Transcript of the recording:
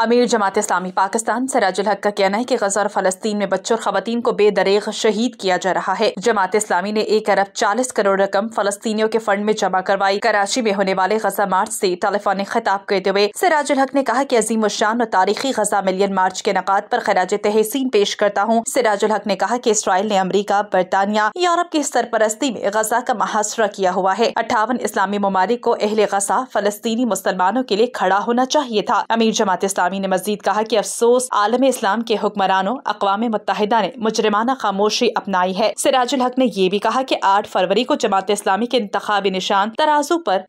अमीर जमात इस्लामी पाकिस्तान सराजुल हक का कहना है कि गजा और फलस्तीन में बच्चों और खवतान को बेदरेग शहीद किया जा रहा है जमात इस्लामी ने एक अरब चालीस करोड़ रकम फलस्तियों के फंड में जमा करवाई कराची में होने वाले गजा मार्च ऐसी टेलीफोनिक खिताब करते हुए सराजुल हक ने कहा की अजीम उशान और तारीखी गजा मिलियन मार्च के नकाद आरोप खराज तहसीन पेश करता हूँ सराजुल हक ने कहा की इसराइल ने अमरीका बरतानिया यूरोप की सरपरस्ती में गजा का मुहासरा किया हुआ है अट्ठावन इस्लामी ममालिक को अहल गजा फलस्तनी मुसलमानों के लिए खड़ा होना चाहिए था अमीर जमात इस्लामी इस्लामी ने मजीद कहा कि अफसोस आलम इस्लाम के हुक्मरानों अकवा मुतहदा ने मुजरमाना खामोशी अपनाई है सिराजुल हक ने यह भी कहा कि आठ फरवरी को जमात इस्लामी के इंतबी निशान तराजू पर